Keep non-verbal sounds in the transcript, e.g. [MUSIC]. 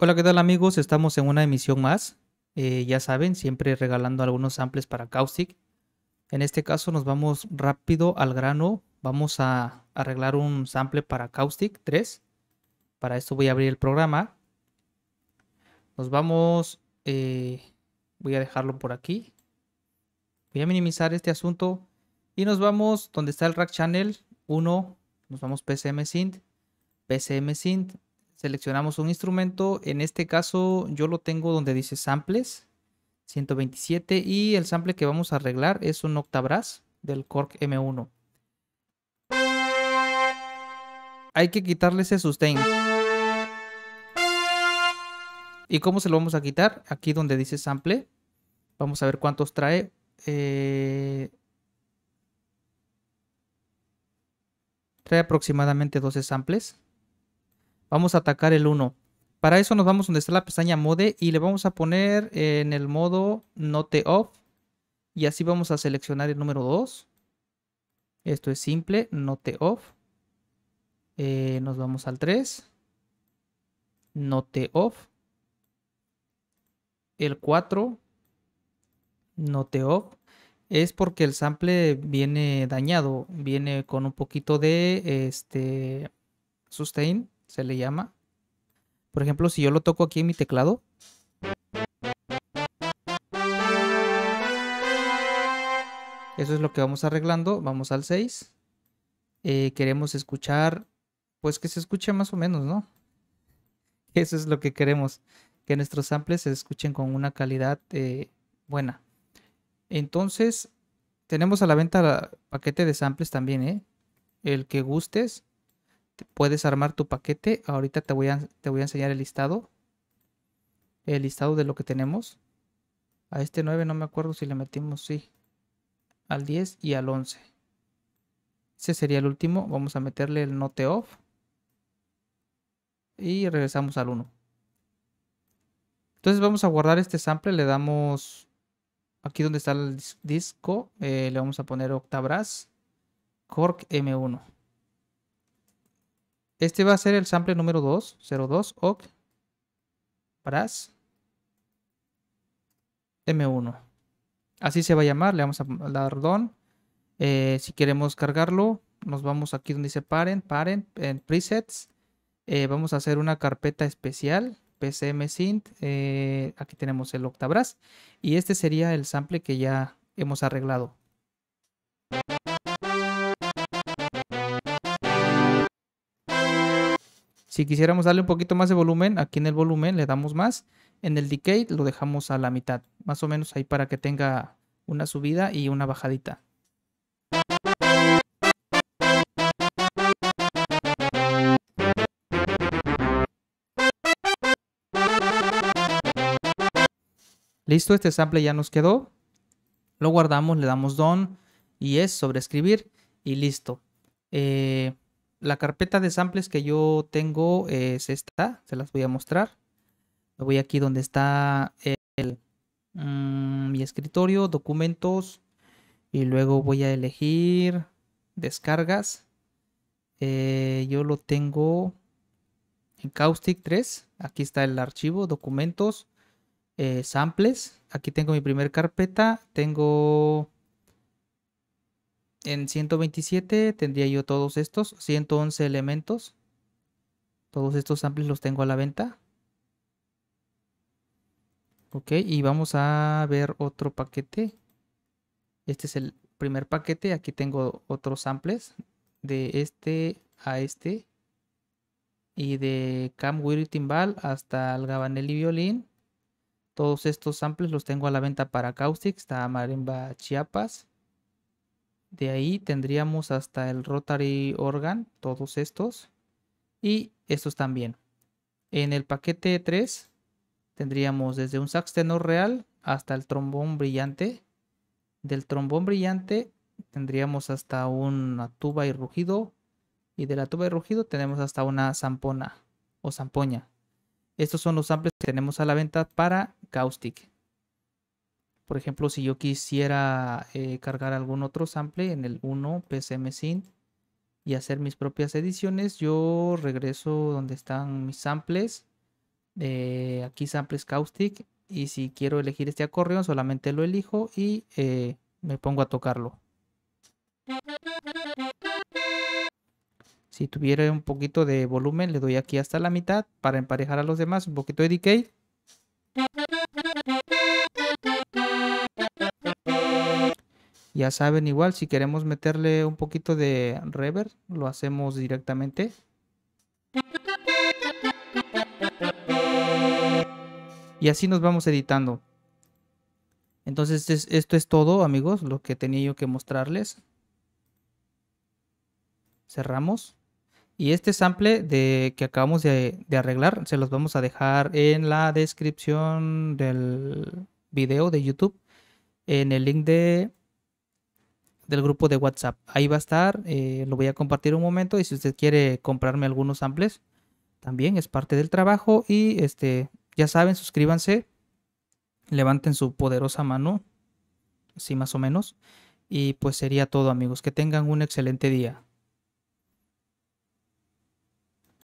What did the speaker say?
Hola, ¿qué tal amigos? Estamos en una emisión más. Eh, ya saben, siempre regalando algunos samples para Caustic. En este caso nos vamos rápido al grano. Vamos a arreglar un sample para Caustic 3. Para esto voy a abrir el programa. Nos vamos... Eh, voy a dejarlo por aquí. Voy a minimizar este asunto. Y nos vamos donde está el Rack Channel 1. Nos vamos PCM Synth. PCM Synth seleccionamos un instrumento. En este caso yo lo tengo donde dice samples, 127. Y el sample que vamos a arreglar es un octabras del cork M1. Hay que quitarle ese sustain. ¿Y cómo se lo vamos a quitar? Aquí donde dice sample. Vamos a ver cuántos trae. Eh, trae aproximadamente 12 samples. Vamos a atacar el 1. Para eso nos vamos donde está la pestaña Mode y le vamos a poner en el modo Note Off. Y así vamos a seleccionar el número 2. Esto es simple, Note Off. Eh, nos vamos al 3. Note Off. El 4. Note Off. Es porque el sample viene dañado. Viene con un poquito de este, sustain se le llama. Por ejemplo, si yo lo toco aquí en mi teclado. Eso es lo que vamos arreglando. Vamos al 6. Eh, queremos escuchar, pues que se escuche más o menos, ¿no? [LAUGHS] Eso es lo que queremos, que nuestros samples se escuchen con una calidad eh, buena. Entonces, tenemos a la venta paquete de samples también, ¿eh? El que gustes puedes armar tu paquete. Ahorita te voy, a, te voy a enseñar el listado. El listado de lo que tenemos. A este 9 no me acuerdo si le metimos, sí. Al 10 y al 11. Ese sería el último. Vamos a meterle el note off. Y regresamos al 1. Entonces vamos a guardar este sample. Le damos aquí donde está el disco. Eh, le vamos a poner Octabras. Cork M1. Este va a ser el sample número 2, 02, OK, Brass, M1. Así se va a llamar, le vamos a dar don. Eh, si queremos cargarlo, nos vamos aquí donde dice Parent, Parent, en presets. Eh, vamos a hacer una carpeta especial, PCM Synth. Eh, aquí tenemos el Octabras. Y este sería el sample que ya hemos arreglado. Si quisiéramos darle un poquito más de volumen, aquí en el volumen le damos más. En el decay lo dejamos a la mitad, más o menos ahí para que tenga una subida y una bajadita. Listo, este sample ya nos quedó. Lo guardamos, le damos don y es escribir y listo. Eh, la carpeta de samples que yo tengo es esta, se las voy a mostrar. Me voy aquí donde está el, mm, mi escritorio, documentos, y luego voy a elegir descargas. Eh, yo lo tengo en Caustic 3, aquí está el archivo, documentos, eh, samples. Aquí tengo mi primer carpeta, tengo en 127 tendría yo todos estos, 111 elementos. Todos estos samples los tengo a la venta. Ok, y vamos a ver otro paquete. Este es el primer paquete. Aquí tengo otros samples. De este a este. Y de Cam Timbal hasta el Gabanelli Violín. Todos estos samples los tengo a la venta para Caustic. Está Marimba Chiapas. De ahí tendríamos hasta el Rotary Organ, todos estos. Y estos también. En el paquete 3 tendríamos desde un sax tenor real hasta el trombón brillante. Del trombón brillante tendríamos hasta una tuba y rugido. Y de la tuba y rugido tenemos hasta una zampona o zampoña. Estos son los samples que tenemos a la venta para Caustic. Por ejemplo, si yo quisiera eh, cargar algún otro sample en el 1 PCM Synth y hacer mis propias ediciones, yo regreso donde están mis samples. Eh, aquí samples caustic. Y si quiero elegir este acordeón, solamente lo elijo y eh, me pongo a tocarlo. Si tuviera un poquito de volumen, le doy aquí hasta la mitad para emparejar a los demás, un poquito de decay. Ya saben, igual si queremos meterle un poquito de reverb, lo hacemos directamente. Y así nos vamos editando. Entonces esto es todo amigos, lo que tenía yo que mostrarles. Cerramos. Y este sample de, que acabamos de, de arreglar se los vamos a dejar en la descripción del video de YouTube. En el link de del grupo de WhatsApp. Ahí va a estar, eh, lo voy a compartir un momento y si usted quiere comprarme algunos samples, también es parte del trabajo y este, ya saben, suscríbanse, levanten su poderosa mano, así más o menos, y pues sería todo amigos, que tengan un excelente día.